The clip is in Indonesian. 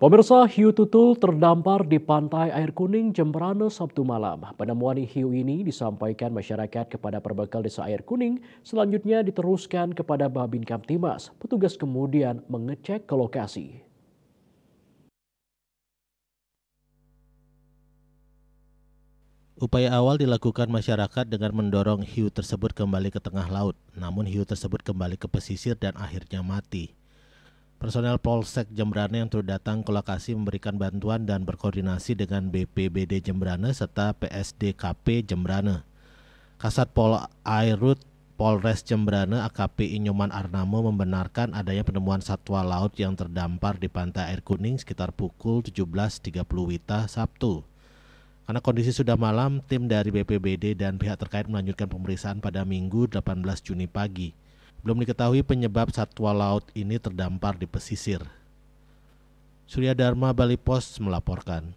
Pemirsa, hiu tutul terdampar di pantai air kuning Jemberana Sabtu malam. Penemuan hiu ini disampaikan masyarakat kepada perbekal desa air kuning, selanjutnya diteruskan kepada Babin Kamtimas. Petugas kemudian mengecek ke lokasi. Upaya awal dilakukan masyarakat dengan mendorong hiu tersebut kembali ke tengah laut, namun hiu tersebut kembali ke pesisir dan akhirnya mati. Personel Polsek Jembrane yang turut datang ke lokasi memberikan bantuan dan berkoordinasi dengan BPBD Jembrane serta PSDKP Jembrane. Kasat Pol Airut Polres Jembrane AKP Inyoman Arnamo membenarkan adanya penemuan satwa laut yang terdampar di pantai air kuning sekitar pukul 17.30 Wita Sabtu. Karena kondisi sudah malam, tim dari BPBD dan pihak terkait melanjutkan pemeriksaan pada Minggu 18 Juni pagi. Belum diketahui penyebab satwa laut ini terdampar di pesisir. Surya Dharma Bali Post melaporkan.